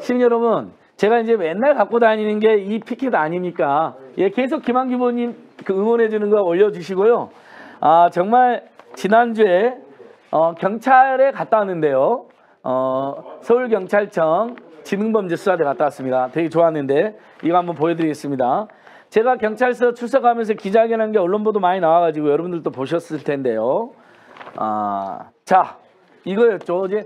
시민 여러분 제가 이제 맨날 갖고 다니는 게 이 피켓 아닙니까 예 계속 김한기 후보님 그 응원해 주는 거 올려주시고요 아 정말 지난주에 어, 경찰에 갔다 왔는데요 어, 서울경찰청 지능범죄수사대 갔다 왔습니다 되게 좋았는데 이거 한번 보여드리겠습니다 제가 경찰서 출석하면서 기자회견한 게 언론 보도 많이 나와가지고 여러분들도 보셨을 텐데요 아자 이거였죠 이제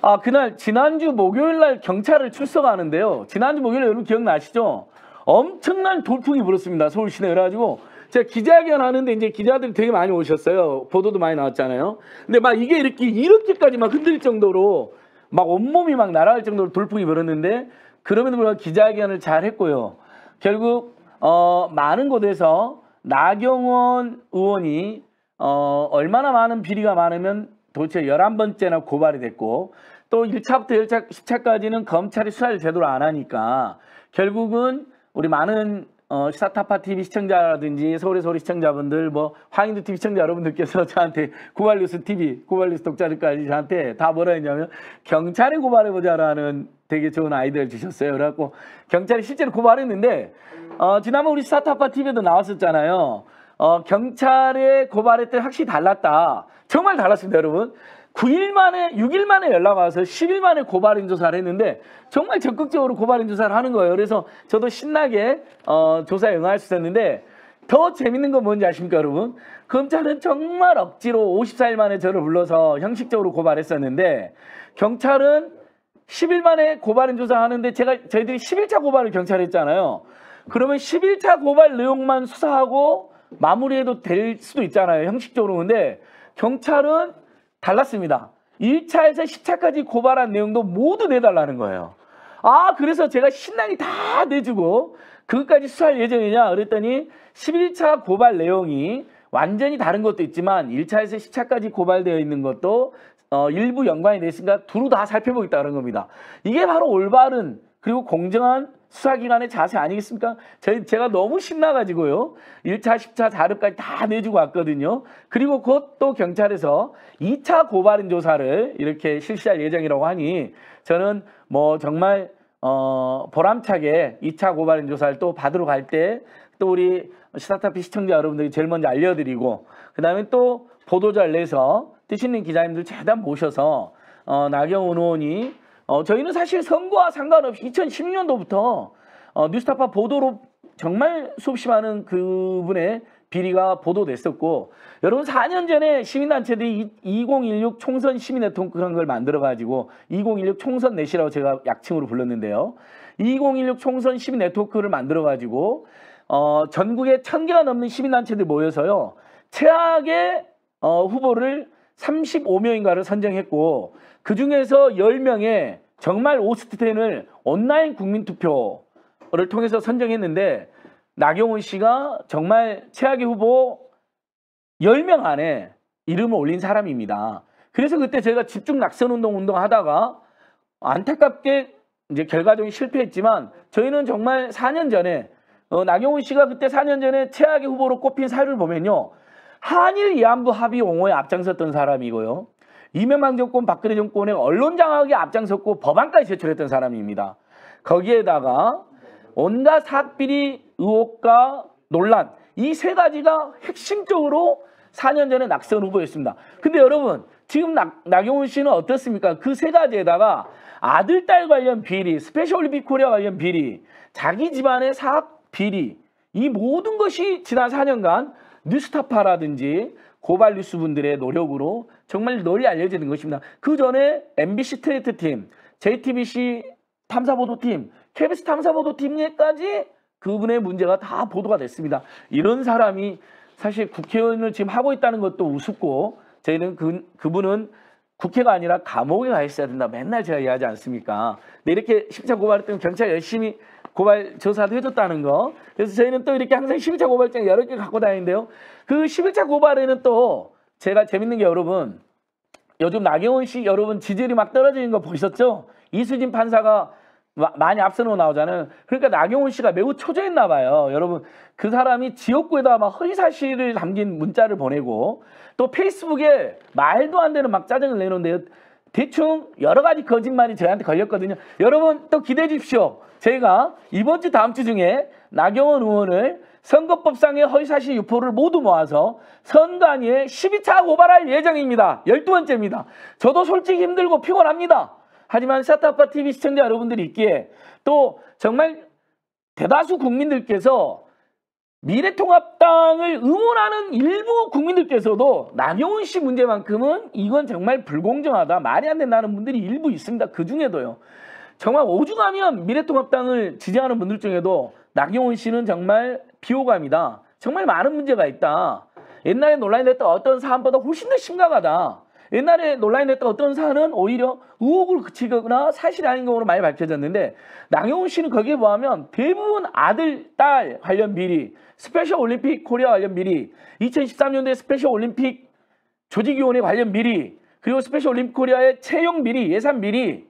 아, 그날 지난주 목요일 날 경찰을 출석하는데요. 지난주 목요일 여러분 기억나시죠? 엄청난 돌풍이 불었습니다. 서울 시내 그래가지고 제가 기자회견 하는데 이제 기자들이 되게 많이 오셨어요. 보도도 많이 나왔잖아요. 근데 막 이게 이렇게 이렇게까지 막 흔들릴 정도로 막 온몸이 막 날아갈 정도로 돌풍이 불었는데 그럼에도 불구하고 기자회견을 잘 했고요. 결국 어, 많은 곳에서 나경원 의원이 어, 얼마나 많은 비리가 많으면 도대체 열한 번째나 고발이 됐고 또 1차부터 10차, 10차까지는 검찰이 수사를 제대로 안 하니까 결국은 우리 많은 어, 시사타파 TV 시청자라든지 서울의 서울 시청자분들 뭐황인도 TV 시청자 여러분들께서 저한테 고발뉴스 TV 고발뉴스 독자들까지 저한테 다 뭐라 했냐면 경찰에 고발해보자라는 되게 좋은 아이디어를 주셨어요. 그래갖고 경찰이 실제로 고발했는데 어, 지난번 우리 시사타파 TV에도 나왔었잖아요. 어, 경찰의 고발했던 확실히 달랐다. 정말 달랐습니다, 여러분. 9일 만에, 6일 만에 연락 와서 10일 만에 고발인 조사를 했는데 정말 적극적으로 고발인 조사를 하는 거예요. 그래서 저도 신나게 어, 조사에 응할 수 있었는데 더 재밌는 건 뭔지 아십니까, 여러분? 검찰은 정말 억지로 54일 만에 저를 불러서 형식적으로 고발했었는데 경찰은 10일 만에 고발인 조사하는데 제가 저희들이 11차 고발을 경찰했잖아요. 그러면 11차 고발 내용만 수사하고 마무리해도 될 수도 있잖아요. 형식적으로. 근데 경찰은 달랐습니다. 1차에서 10차까지 고발한 내용도 모두 내달라는 거예요. 아, 그래서 제가 신나이다 내주고 그것까지 수사할 예정이냐? 그랬더니 11차 고발 내용이 완전히 다른 것도 있지만 1차에서 10차까지 고발되어 있는 것도 어, 일부 연관이 되으니까 두루 다 살펴보겠다는 겁니다. 이게 바로 올바른 그리고 공정한 수사기관의 자세 아니겠습니까? 제, 제가 너무 신나가지고요. 1차, 10차 자료까지 다 내주고 왔거든요. 그리고 곧 또 경찰에서 2차 고발인 조사를 이렇게 실시할 예정이라고 하니 저는 뭐 정말 어, 보람차게 2차 고발인 조사를 또 받으러 갈 때 또 우리 시사타피 시청자 여러분들이 제일 먼저 알려드리고 그 다음에 또 보도자를 내서 뜨시는 기자님들 재단 모셔서 어, 나경원 의원이 어, 저희는 사실 선거와 상관없이 2010년도부터 어, 뉴스타파 보도로 정말 수없이 많은 그분의 비리가 보도됐었고 여러분 4년 전에 시민단체들이 2016 총선 시민네트워크라는 걸 만들어가지고 2016 총선 내시라고 제가 약칭으로 불렀는데요. 2016 총선 시민네트워크를 만들어가지고 어, 전국에 천개가 넘는 시민단체들 모여서요. 최악의 어, 후보를 35명인가를 선정했고 그중에서 10명의 정말 오스트텐을 온라인 국민투표를 통해서 선정했는데 나경원 씨가 정말 최악의 후보 10명 안에 이름을 올린 사람입니다. 그래서 그때 제가 집중 낙선운동 운동하다가 안타깝게 이제 결과적으로 실패했지만 저희는 정말 4년 전에 어, 나경원 씨가 그때 4년 전에 최악의 후보로 꼽힌 사유를 보면요. 한일 이안부 합의 옹호에 앞장섰던 사람이고요. 이명박 정권, 박근혜 정권의 언론 장악에 앞장섰고 법안까지 제출했던 사람입니다. 거기에다가 온갖 사학비리 의혹과 논란 이 세 가지가 핵심적으로 4년 전에 낙선 후보였습니다. 근데 여러분 지금 나, 나경원 씨는 어떻습니까? 그 세 가지에다가 아들, 딸 관련 비리, 스페셜 올림픽 코리아 관련 비리, 자기 집안의 사학 비리 이 모든 것이 지난 4년간 뉴스타파라든지 고발 뉴스분들의 노력으로 정말 널리 알려지는 것입니다. 그 전에 MBC 트레이트 팀, JTBC 탐사보도팀, KBS 탐사보도팀에까지 그분의 문제가 다 보도가 됐습니다. 이런 사람이 사실 국회의원을 지금 하고 있다는 것도 우습고 저희는 그, 그분은 국회가 아니라 감옥에 가 있어야 된다. 맨날 제가 이야기하지 않습니까? 근데 이렇게 심차 고발했던 경찰 열심히 고발 조사도 해줬다는 거. 그래서 저희는 또 이렇게 항상 11차 고발장 여러 개 갖고 다니는데요. 그 11차 고발에는 또 제가 재밌는 게 여러분 요즘 나경원 씨 여러분 지지율이 막 떨어지는 거 보셨죠? 이수진 판사가 많이 앞서놓고 나오잖아요. 그러니까 나경원 씨가 매우 초조했나 봐요. 여러분 그 사람이 지역구에다 막 허위 사실을 담긴 문자를 보내고 또 페이스북에 말도 안 되는 막 짜증을 내는데 대충 여러 가지 거짓말이 저한테 걸렸거든요. 여러분 또 기대해 주십시오. 제가 이번 주 다음 주 중에 나경원 의원을 선거법상의 허위사실 유포를 모두 모아서 선관위에 12차 고발할 예정입니다. 12번째입니다. 저도 솔직히 힘들고 피곤합니다. 하지만 샤타파 TV 시청자 여러분들이 있기에 또 정말 대다수 국민들께서 미래통합당을 응원하는 일부 국민들께서도 남용훈씨 문제만큼은 이건 정말 불공정하다 말이 안 된다는 분들이 일부 있습니다. 그 중에도요. 정말 오죽하면 미래통합당을 지지하는 분들 중에도 나경원 씨는 정말 비호감이다. 정말 많은 문제가 있다. 옛날에 논란이 됐던 어떤 사안보다 훨씬 더 심각하다. 옛날에 논란이 됐던 어떤 사안은 오히려 의혹을 그치거나 사실 아닌 경우로 많이 밝혀졌는데 낭용훈 씨는 거기에 보면 대부분 아들, 딸 관련 비리, 스페셜 올림픽 코리아 관련 비리, 2013년도에 스페셜 올림픽 조직위원회 관련 비리, 그리고 스페셜 올림픽 코리아의 채용 비리, 예산 비리,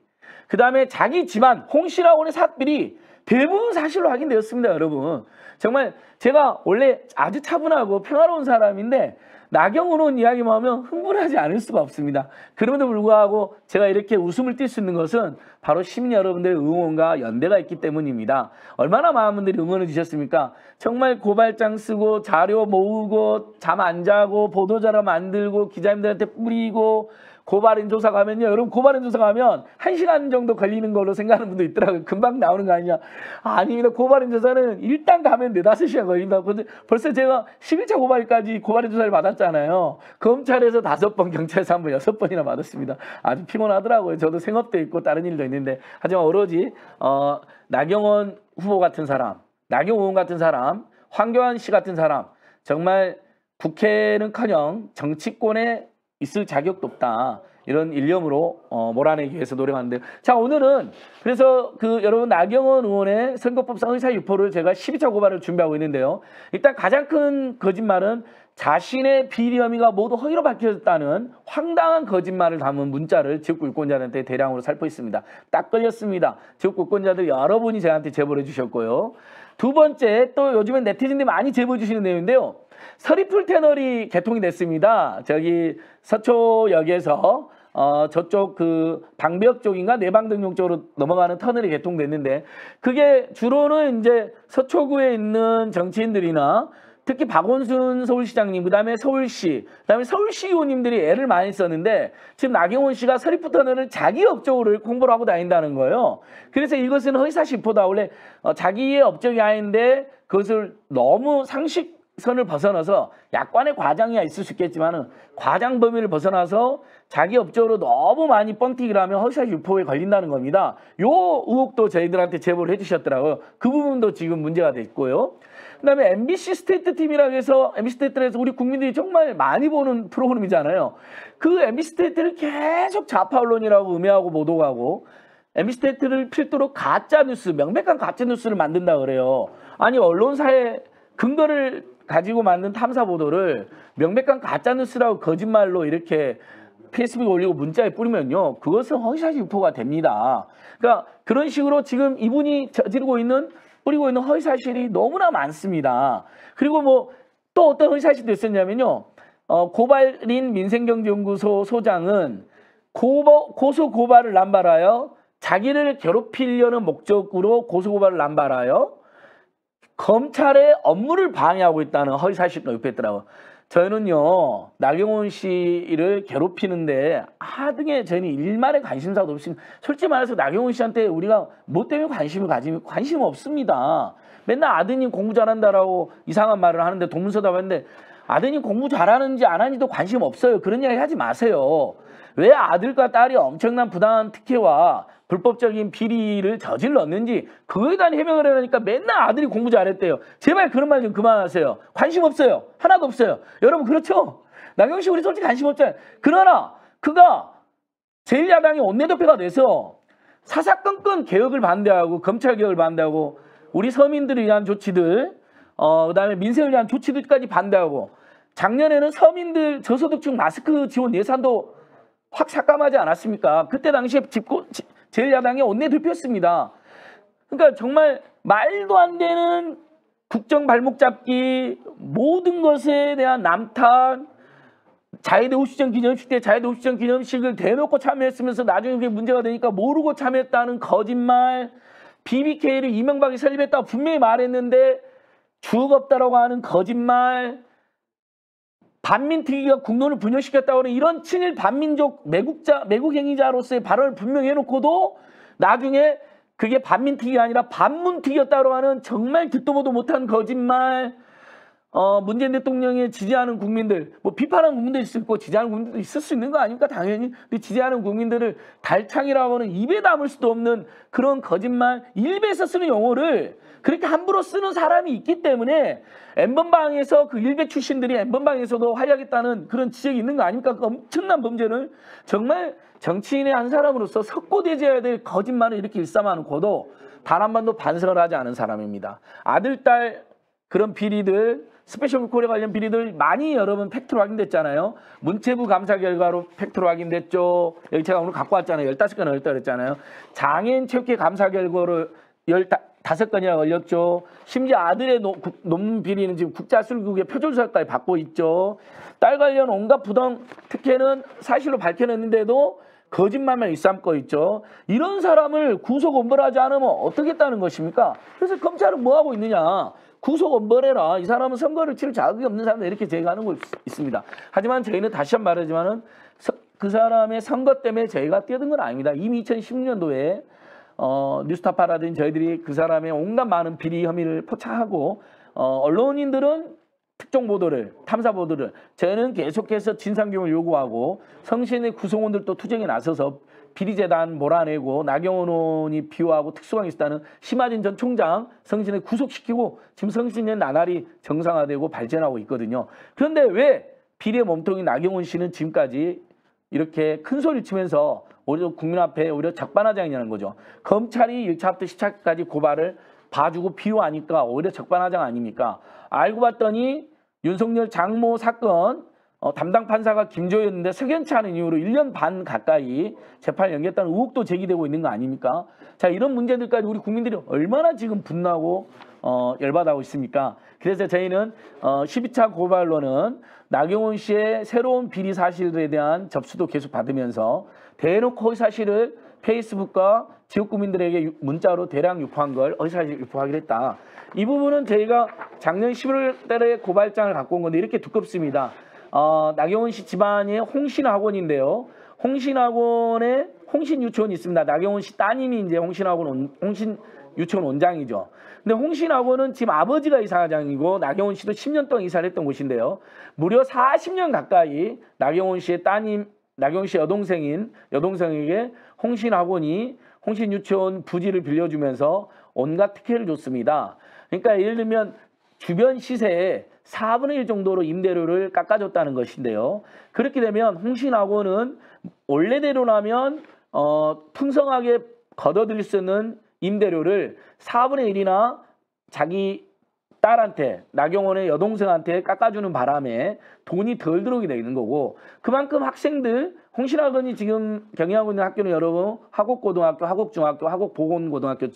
그 다음에 자기 집안 홍시라고는 사비리 대부분 사실로 확인되었습니다, 여러분. 정말 제가 원래 아주 차분하고 평화로운 사람인데 나경으로 이야기만 하면 흥분하지 않을 수가 없습니다. 그럼에도 불구하고 제가 이렇게 웃음을 띌 수 있는 것은 바로 시민 여러분들의 응원과 연대가 있기 때문입니다. 얼마나 많은 분들이 응원해 주셨습니까? 정말 고발장 쓰고 자료 모으고 잠 안 자고 보도자료 만들고 기자님들한테 뿌리고 고발인 조사 가면요. 여러분 고발인 조사 가면 1시간 정도 걸리는 걸로 생각하는 분도 있더라고요. 금방 나오는 거 아니냐. 아닙니다. 고발인 조사는 일단 가면 4, 5시간 걸린다고. 근데 벌써 제가 11차 고발까지 고발인 조사를 받았잖아요. 검찰에서 5번, 경찰에서 한번 6번이나 받았습니다. 아주 피곤하더라고요. 저도 생업도 있고 다른 일도 있는데. 하지만 오로지 어, 나경원 후보 같은 사람, 나경원 같은 사람, 황교안 씨 같은 사람 정말 국회는커녕 정치권의 있을 자격도 없다. 이런 일념으로 어, 몰아내기 위해서 노력하는데자 오늘은 그래서 그 여러분 나경원 의원의 선거법상 의사 유포를 제가 12차 고발을 준비하고 있는데요. 일단 가장 큰 거짓말은 자신의 비리 혐의가 모두 허위로 밝혀졌다는 황당한 거짓말을 담은 문자를 지역구 유권자한테 대량으로 살포했습니다. 딱 걸렸습니다. 지역구 유권자들 여러분이 저한테 제보를 해주셨고요. 두 번째 또 요즘엔 네티즌들이 많이 제보해 주시는 내용인데요. 서리풀 테널이 개통이 됐습니다. 저기 서초역에서 어, 저쪽 그 방벽 쪽인가 내방등용 쪽으로 넘어가는 터널이 개통됐는데 그게 주로는 이제 서초구에 있는 정치인들이나 특히 박원순 서울시장님, 그 다음에 서울시, 그 다음에 서울시 의원님들이 애를 많이 썼는데 지금 나경원 씨가 서리풀 터널을 자기 업적으로 공부를 하고 다닌다는 거예요. 그래서 이것은 허위사실포다. 원래 어, 자기의 업적이 아닌데 그것을 너무 상식 선을 벗어나서 약관의 과장이야 있을 수 있겠지만은 과장 범위를 벗어나서 자기 업적으로 너무 많이 뻥튀기를 하면 허위사 유포에 걸린다는 겁니다. 요 의혹도 저희들한테 제보를 해주셨더라고요. 그 부분도 지금 문제가 됐고요. 그다음에 MBC 스테이트 팀이라고 해서 MBC 스테이트에서 우리 국민들이 정말 많이 보는 프로그램이잖아요. 그 MBC 스테이트를 계속 좌파 언론이라고 음해하고 보도하고 MBC 스테이트를 필두로 가짜 뉴스, 명백한 가짜 뉴스를 만든다 그래요. 아니 언론사에 근거를 가지고 만든 탐사 보도를 명백한 가짜 뉴스라고 거짓말로 이렇게 페이스북에 올리고 문자에 뿌리면요. 그것은 허위사실 유포가 됩니다. 그러니까 그런 식으로 지금 이분이 저지르고 있는 뿌리고 있는 허위사실이 너무나 많습니다. 그리고 뭐 또 어떤 허위사실도 있었냐면요. 어, 고발인 민생경제연구소 소장은 고보, 고소고발을 남발하여 자기를 괴롭히려는 목적으로 고소고발을 남발하여 검찰의 업무를 방해하고 있다는 허위사실과 유포했더라고요. 저는요 나경원 씨를 괴롭히는데 하등의 저희는 일말의 관심사도 없이 솔직히 말해서 나경원 씨한테 우리가 뭐 때문에 관심을 가지면 관심 없습니다. 맨날 아드님 공부 잘한다라고 이상한 말을 하는데 동문서답하는데 아드님 공부 잘하는지 안 하는지도 관심 없어요. 그런 이야기 하지 마세요. 왜 아들과 딸이 엄청난 부당한 특혜와 불법적인 비리를 저질렀는지 그에 거 대한 해명을 하려니까 맨날 아들이 공부 잘했대요. 제발 그런 말 좀 그만하세요. 관심 없어요. 하나도 없어요. 여러분 그렇죠? 나경씨 우리 솔직히 관심 없잖아요. 그러나 그가 제1야당의 원내대표가 돼서 사사건건 개혁을 반대하고 검찰 개혁을 반대하고 우리 서민들을 위한 조치들 어, 그다음에 민생을 위한 조치들까지 반대하고 작년에는 서민들 저소득층 마스크 지원 예산도 확 삭감하지 않았습니까? 그때 당시에 집권, 집, 제1야당의 원내대표였습니다. 그러니까 정말 말도 안 되는 국정 발목 잡기 모든 것에 대한 남탓 자유대 5 0주 기념식 때 자유대 5 0주 기념식을 대놓고 참여했으면서 나중에 그게 문제가 되니까 모르고 참여했다는 거짓말 BBK를 이명박이 설립했다고 분명히 말했는데 주옥 없다라고 하는 거짓말 반민특위가 국론을 분열시켰다고는 하 이런 친일 반민족 매국자 매국 행위자로서의 발언을 분명히 해놓고도 나중에 그게 반민특위가 아니라 반문특위였다고 하는 정말 듣도 보도 못한 거짓말 어, 문재인 대통령이 지지하는 국민들, 뭐 비판하는 국민도 있을 거고 지지하는 국민도 들 있을 수 있는 거 아닙니까? 당연히. 근데 지지하는 국민들을 달창이라고는 입에 담을 수도 없는 그런 거짓말, 일베에서 쓰는 용어를 그렇게 함부로 쓰는 사람이 있기 때문에 엠번방에서 그 일베 출신들이 엠번방에서도 활약했다는 그런 지적이 있는 거 아닙니까? 그 엄청난 범죄는 정말 정치인의 한 사람으로서 석고대죄해야 될 거짓말을 이렇게 일삼아놓고도 단 한 번도 반성을 하지 않은 사람입니다. 아들, 딸 그런 비리들 스페셜 코리아 관련 비리들 많이 여러분 팩트로 확인됐잖아요. 문체부 감사 결과로 팩트로 확인됐죠. 여기 제가 오늘 갖고 왔잖아요. 열다섯 건을 열다 그랬잖아요. 장애인 체육회 감사 결과로 열다 다섯 건이나 걸렸죠. 심지어 아들의 노, 국, 논문 비리는 지금 국자학술국의 표준수사까지 받고 있죠. 딸 관련 온갖 부당 특혜는 사실로 밝혀냈는데도 거짓말만 일삼고 있죠. 이런 사람을 구속 엄벌하지 않으면 어떻겠다는 것입니까? 그래서 검찰은 뭐 하고 있느냐? 구속 엄벌해라. 이 사람은 선거를 치를 자극이 없는 사람이다. 이렇게 제기하는 거 있, 있습니다. 하지만 저희는 다시 한번 말하지만은 그 사람의 선거 때문에 저희가 뛰어든 건 아닙니다. 이미 2016년도에 어, 뉴스타파라든지 저희들이 그 사람의 온갖 많은 비리 혐의를 포착하고 어, 언론인들은 특종 보도를 탐사 보도를 저희는 계속해서 진상규명을 요구하고 성신의 구성원들도 투쟁에 나서서 비리재단 몰아내고 나경원 의원이 비호하고 특수강이 있다는 심하진 전 총장 성신을 구속시키고 지금 성신의 나날이 정상화되고 발전하고 있거든요. 그런데 왜 비리의 몸통인 나경원 씨는 지금까지 이렇게 큰 소리 치면서 오히려 국민 앞에 오히려 적반하장이라는 거죠. 검찰이 1차부터 10차까지 고발을 봐주고 비호하니까 오히려 적반하장 아닙니까? 알고 봤더니 윤석열 장모 사건 어, 담당 판사가 김조였는데 석연치 않은 이유로 1년 반 가까이 재판을 연기했다는 의혹도 제기되고 있는 거 아닙니까? 자 이런 문제들까지 우리 국민들이 얼마나 지금 분노하고 어, 열받아오고 있습니까? 그래서 저희는 어, 12차 고발로는 나경원 씨의 새로운 비리 사실에 대한 접수도 계속 받으면서 대놓고 사실을 페이스북과 지역 구민들에게 문자로 대량 유포한 걸어디서실 유포하기로 했다. 이 부분은 저희가 작년 11월 달에 고발장을 갖고 온 건데 이렇게 두껍습니다. 어, 나경원 씨 집안이 홍신학원인데요. 홍신학원에 홍신유치원이 있습니다. 나경원 씨 따님이 이제 홍신학원, 홍신 유치원 원장이죠. 근데 홍신 학원은 지금 아버지가 이사장이고 나경원 씨도 10년 동안 이사를 했던 곳인데요. 무려 40년 가까이 나경원 씨의 따님, 나경원 씨 여동생인 여동생에게 홍신학원이 홍신 유치원 부지를 빌려주면서 온갖 특혜를 줬습니다. 그러니까 예를 들면 주변 시세에 4분의 1 정도로 임대료를 깎아줬다는 것인데요. 그렇게 되면 홍신학원은 원래대로라면 어, 풍성하게 걷어들일 수 있는 임대료를 4분의 1이나 자기 딸한테 나경원의 여동생한테 깎아주는 바람에 돈이 덜 들어오게 되는 거고 그만큼 학생들 홍신학원이 지금 경영하고 있는 학교는 여러분 하곡고등학교, 하곡중학교, 하곡보건고등학교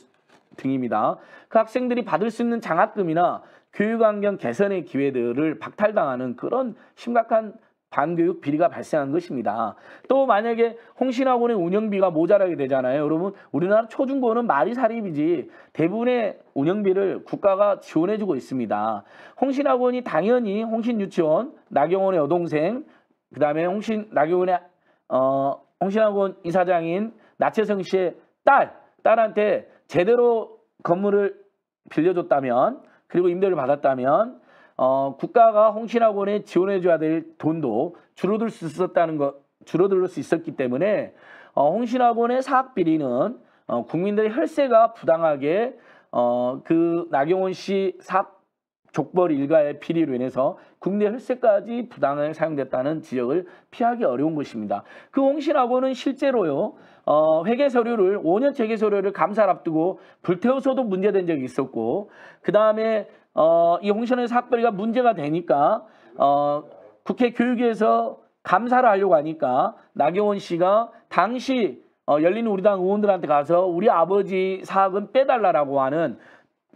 등입니다. 그 학생들이 받을 수 있는 장학금이나 교육환경 개선의 기회들을 박탈당하는 그런 심각한 반교육 비리가 발생한 것입니다. 또 만약에 홍신학원의 운영비가 모자라게 되잖아요. 여러분 우리나라 초중고는 말이 사립이지 대부분의 운영비를 국가가 지원해주고 있습니다. 홍신학원이 당연히 홍신유치원, 나경원의 여동생, 그 다음에 홍신 나경원의 어, 홍신학원 이사장인 나채성 씨의 딸, 딸한테 제대로 건물을 빌려줬다면 그리고 임대를 받았다면 어, 국가가 홍신학원에 지원해줘야 될 돈도 줄어들 수 있었다는 것, 줄어들 수 있었기 때문에 어, 홍신학원의 사학비리는 어, 국민들의 혈세가 부당하게 어, 그 나경원 씨 사학 족벌 일가의 비리로 인해서 국내 혈세까지 부당하게 사용됐다는 지적을 피하기 어려운 것입니다. 그 홍신학원은 실제로요. 어, 회계 서류를 5년 회계 서류를 감사를 앞두고 불태워서도 문제된 적이 있었고 그 다음에 어, 이 홍신의 사건이가 문제가 되니까 어, 국회 교육위에서 감사를 하려고 하니까 나경원 씨가 당시 어, 열린 우리당 의원들한테 가서 우리 아버지 사학은 빼달라라고 하는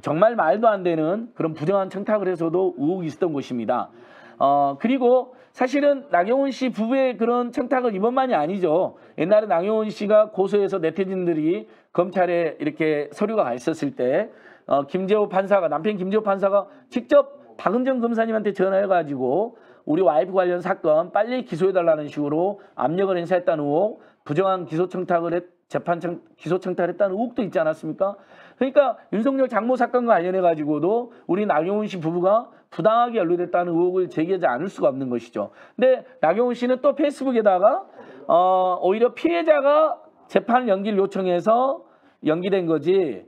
정말 말도 안 되는 그런 부정한 청탁을 해서도 의혹이 있었던 것입니다. 어, 그리고 사실은 나경원 씨 부부의 그런 청탁은 이번만이 아니죠. 옛날에 나경원 씨가 고소해서 네티즌들이 검찰에 이렇게 서류가 가 있었을 때 어, 김재호 판사가 남편 김재호 판사가 직접 박은정 검사님한테 전화해가지고 우리 와이프 관련 사건 빨리 기소해달라는 식으로 압력을 행사했다는 의혹, 부정한 기소 청탁을 했, 재판 청, 기소 청탁을 했다는 의혹도 있지 않았습니까? 그러니까 윤석열 장모 사건과 관련해 가지고도 우리 나경원 씨 부부가 부당하게 연루됐다는 의혹을 제기하지 않을 수가 없는 것이죠. 근데 나경원 씨는 또 페이스북에다가 어, 오히려 피해자가 재판 연기를 요청해서 연기된 거지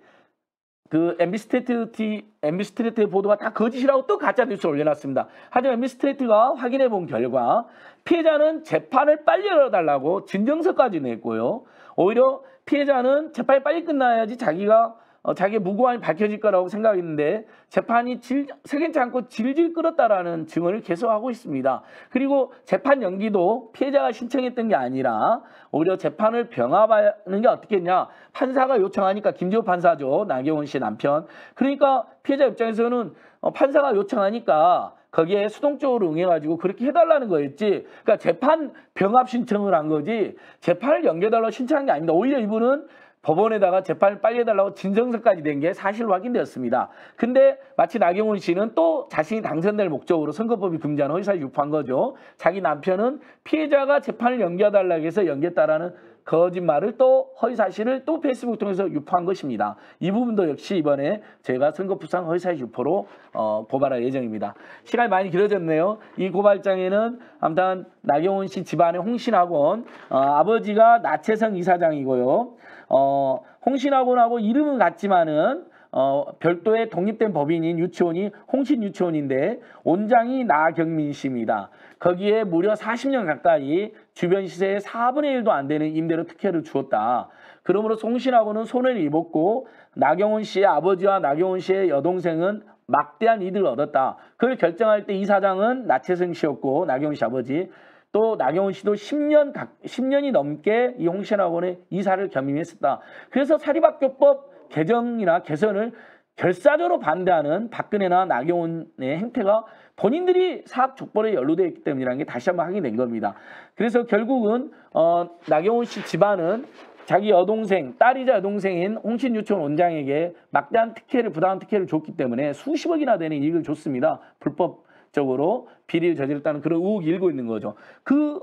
그 엠비스트레이트 엠비스트레이트의 보도가 다 거짓이라고 또 가짜 뉴스를 올려놨습니다. 하지만 엠비스트레이트가 확인해 본 결과 피해자는 재판을 빨리 열어달라고 진정서까지 냈고요. 오히려 피해자는 재판이 빨리 끝나야지 자기가 어, 자기 무고함이 밝혀질 거라고 생각했는데 재판이 질, 세견치 않고 질질 끌었다라는 증언을 계속하고 있습니다. 그리고 재판 연기도 피해자가 신청했던 게 아니라 오히려 재판을 병합하는 게 어떻겠냐 판사가 요청하니까 김지호 판사죠 나경원 씨 남편 그러니까 피해자 입장에서는 어, 판사가 요청하니까 거기에 수동적으로 응해가지고 그렇게 해달라는 거였지. 그러니까 재판 병합 신청을 한 거지 재판을 연결달라 고 신청한 게 아닙니다. 오히려 이분은 법원에다가 재판을 빨리 해달라고 진정서까지 된 게 사실 확인되었습니다. 근데 마치 나경원 씨는 또 자신이 당선될 목적으로 선거법이 금지한는 허위사실 유포한 거죠. 자기 남편은 피해자가 재판을 연기해달라고 해서 연기했다라는 거짓말을 또 허위사실을 또 페이스북 통해서 유포한 것입니다. 이 부분도 역시 이번에 제가 선거부상 허위사실 유포로 어, 고발할 예정입니다. 시간이 많이 길어졌네요. 이 고발장에는 아무튼 나경원 씨 집안의 홍신학원 어, 아버지가 나채성 이사장이고요. 어, 홍신학원하고 이름은 같지만은 어, 별도의 독립된 법인인 유치원이 홍신 유치원인데 원장이 나경민 씨입니다. 거기에 무려 40년 가까이 주변 시세의 4분의 1도 안 되는 임대료 특혜를 주었다. 그러므로 송신하고는 손해를 입었고 나경원 씨의 아버지와 나경원 씨의 여동생은 막대한 이득을 얻었다. 그걸 결정할 때 이사장은 나채승 씨였고 나경원 씨 아버지 또 나경원 씨도 10년 10년이 넘게 이 홍신학원에 이사를 겸임했었다. 그래서 사립학교법 개정이나 개선을 결사적으로 반대하는 박근혜나 나경원의 행태가 본인들이 사학 족벌에 연루되어 있기 때문이라는 게 다시 한번 확인된 겁니다. 그래서 결국은 어, 나경원 씨 집안은 자기 여동생, 딸이자 여동생인 홍신유치 원장에게 막대한 특혜를, 부당한 특혜를 줬기 때문에 수십억이나 되는 이익을 줬습니다. 불법 적으로 비리를 저질렀다는 그런 의혹이 일고 있는 거죠. 그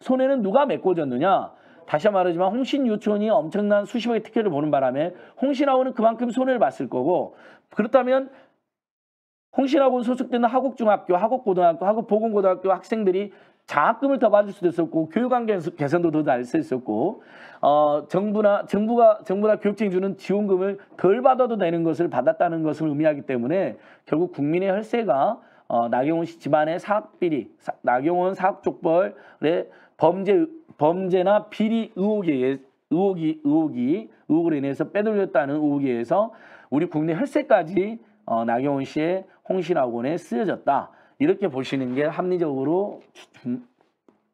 손해는 누가 메꿔 줬느냐? 다시 말하지만 홍신 유치원이 엄청난 수십억의 특혜를 보는 바람에 홍신하고는 그만큼 손해를 봤을 거고 그렇다면 홍신하고 소속되는 하국중학교하국고등학교하국보건고등학교 학생들이 장학금을 더 받을 수도 있었고 교육환 경 개선도 더날수 있었고 어, 정부나 정부가 정부나 교육청이 주는 지원금을 덜 받아도 되는 것을 받았다는 것을 의미하기 때문에 결국 국민의 혈세가 어, 나경원 씨 집안의 사학 비리, 사, 나경원 사학 족벌의 범죄 범죄나 비리 의혹에 의혹이 의혹이 의혹으로 인해서 빼돌렸다는 의혹에 의해서 우리 국내 혈세까지 어, 나경원 씨의 홍신학원에 쓰여졌다. 이렇게 보시는 게 합리적으로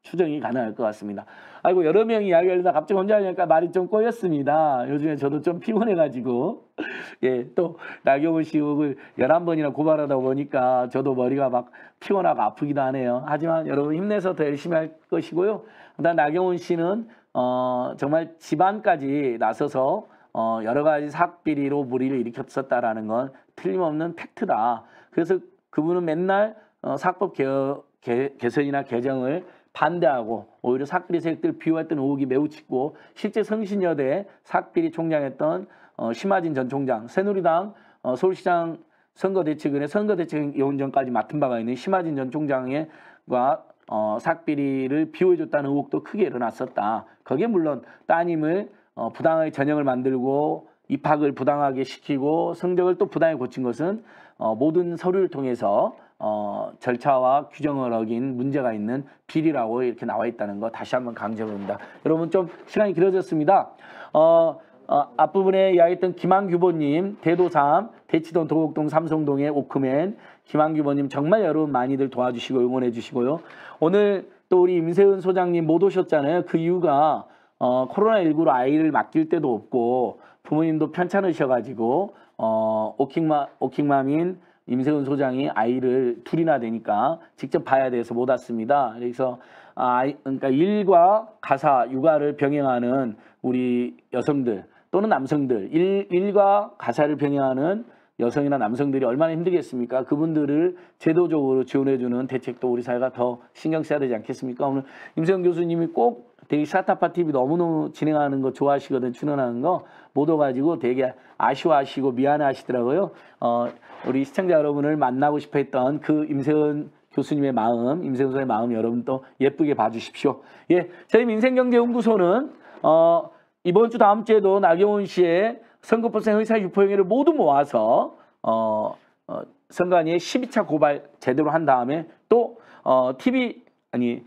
추, 정이 가능할 것 같습니다. 아이고 여러 명이 이야기하려다 갑자기 혼자 하니까 말이 좀 꼬였습니다. 요즘에 저도 좀 피곤해가지고 예 또 나경원 씨옥을 열한 번이나 고발하다 보니까 저도 머리가 막 피곤하고 아프기도 하네요. 하지만 여러분 힘내서 더 열심히 할 것이고요. 일단 나경원 씨는 어 정말 집안까지 나서서 어 여러 가지 삭비리로 무리를 일으켰었다라는 건 틀림없는 팩트다. 그래서 그분은 맨날 어, 사법 개혁, 개, 개선이나 개정을 반대하고 오히려 삭들이 세력들 비호했던 의혹이 매우 짙고 실제 성신여대 삭들리 총장했던 어, 심하진 전 총장 새누리당 어, 서울시장 선거대책위원회 선거대책위원장까지 맡은 바가 있는 심하진 전 총장과 어, 삭비리를 비호해줬다는 의혹도 크게 일어났었다. 거기에 물론 따님을 어, 부당하게 전형을 만들고 입학을 부당하게 시키고 성적을 또부당하게 고친 것은 어, 모든 서류를 통해서 어, 절차와 규정을 어긴 문제가 있는 비리라고 이렇게 나와 있다는 거 다시 한번 강조해 봅니다. 여러분 좀 시간이 길어졌습니다. 어, 어, 앞부분에 이 야했던 기 김한규보님, 대도삼, 대치동, 도곡동, 삼성동의 오크맨, 김한규보님 정말 여러분 많이들 도와주시고 응원해 주시고요. 오늘 또 우리 임세은 소장님 못 오셨잖아요. 그 이유가 어, 코로나19로 아이를 맡길 때도 없고 부모님도 편찮으셔가지고 어, 오킹마, 오킹맘인 임세훈 소장이 아이를 둘이나 되니까 직접 봐야 돼서 못 왔습니다. 그래서 아, 이 그러니까 일과 가사, 육아를 병행하는 우리 여성들 또는 남성들 일, 일과 가사를 병행하는 여성이나 남성들이 얼마나 힘들겠습니까? 그분들을 제도적으로 지원해주는 대책도 우리 사회가 더 신경 써야 되지 않겠습니까? 오늘 임세훈 교수님이 꼭 되게 샤타파 TV 너무너무 진행하는 거 좋아하시거든 출연하는 거 못 와가지고 되게 아쉬워하시고 미안해하시더라고요. 어, 우리 시청자 여러분을 만나고 싶어했던 그 임세은 교수님의 마음, 임세은 선생의 마음 여러분 또 예쁘게 봐주십시오. 예, 저희 민생경제연구소는 어, 이번 주 다음 주에도 나경원 씨의 선거법상 의사 유포행위를 모두 모아서 어, 어, 선관위의 12차 고발 제대로 한 다음에 또 어, TV 아니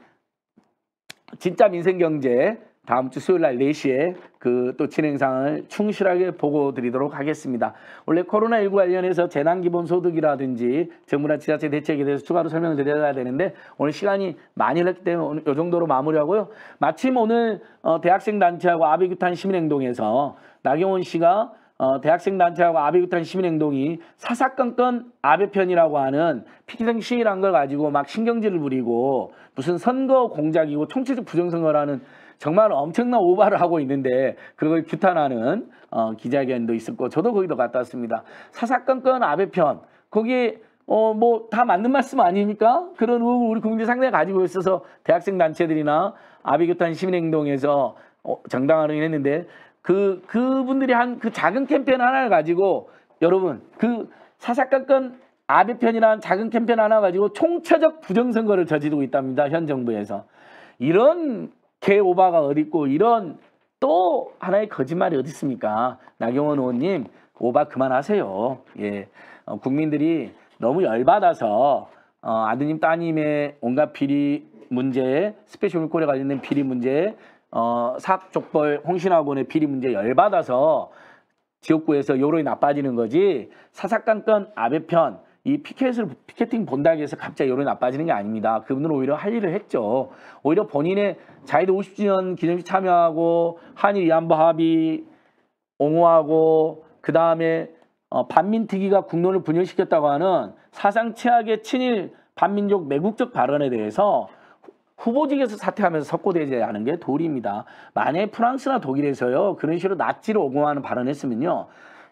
진짜 민생 경제 다음 주 수요일 날 4시에 그 또 진행상을 충실하게 보고 드리도록 하겠습니다. 원래 코로나19 관련해서 재난기본소득이라든지 정부나 지자체 대책에 대해서 추가로 설명을 드려야 되는데 오늘 시간이 많이 흘렀기 때문에 이 정도로 마무리하고요. 마침 오늘 어 대학생 단체하고 아비규탄 시민행동에서 나경원 씨가 어, 대학생 단체하고 아베 규탄 시민행동이 사사건건 아베 편이라고 하는 피기성 시위란 걸 가지고 막 신경질을 부리고 무슨 선거 공작이고 총체적 부정선거라는 정말 엄청난 오바를 하고 있는데 그걸 규탄하는 어, 기자회견도 있었고 저도 거기도 갔다 왔습니다. 사사건건 아베 편 거기 어 뭐 다 맞는 말씀 아닙니까? 그런 의혹을 우리 국민들이 상당히 가지고 있어서 대학생 단체들이나 아베 규탄 시민행동에서 어, 정당화를 했는데 그 그분들이 한 그 작은 캠페인 하나를 가지고 여러분 그 사사건건 아베 편이라는 작은 캠페인 하나 가지고 총체적 부정선거를 저지르고 있답니다. 현 정부에서 이런 개오바가 어딨고 이런 또 하나의 거짓말이 어디 있습니까? 나경원 의원님 오바 그만하세요. 예, 어, 국민들이 너무 열받아서 어, 아드님 따님의 온갖 비리 문제, 스페셜 물골에 관련된 비리 문제, 어, 삽족벌 홍신학원의 비리 문제 열받아서 지역구에서 여론이 나빠지는 거지 사사건건 아베 편 이 피켓을 피켓팅 본다기 해서 갑자기 여론이 나빠지는 게 아닙니다. 그분은 오히려 할 일을 했죠. 오히려 본인의 자유도 50주년 기념식 참여하고 한일 위안부 합의 옹호하고 그 다음에 어, 반민특위가 국론을 분열시켰다고 하는 사상 최악의 친일 반민족 매국적 발언에 대해서 후보직에서 사퇴하면서 석고되지 않은 게 도리입니다. 만약에 프랑스나 독일에서요 그런 식으로 납치를 옹호하는 발언했으면요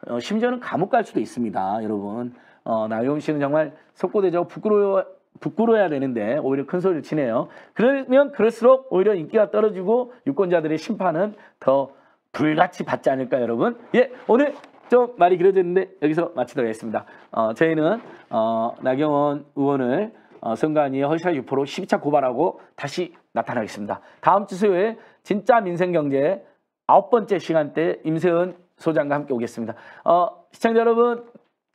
어, 심지어는 감옥 갈 수도 있습니다, 여러분. 어, 나경 씨는 정말 석고대죠. 부끄러워 부끄러워야 되는데 오히려 큰 소리를 치네요. 그러면 그럴수록 오히려 인기가 떨어지고 유권자들의 심판은 더 불같이 받지 않을까 여러분? 예, 오늘 좀 말이 길어졌는데 여기서 마치도록 하겠습니다. 어, 저희는 어, 나경원 의원을 어, 선관위의 헐샤 유포로 12차 고발하고 다시 나타나겠습니다. 다음 주 수요일 진짜 민생경제 아홉 번째 시간대 임세은 소장과 함께 오겠습니다. 어, 시청자 여러분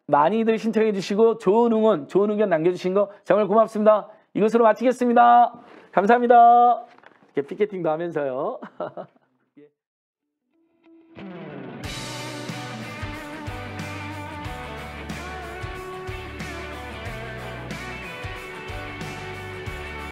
많이들 신청해 주시고 좋은 응원, 좋은 의견 남겨주신 거 정말 고맙습니다. 이것으로 마치겠습니다. 감사합니다. 이렇게 피켓팅도 하면서요.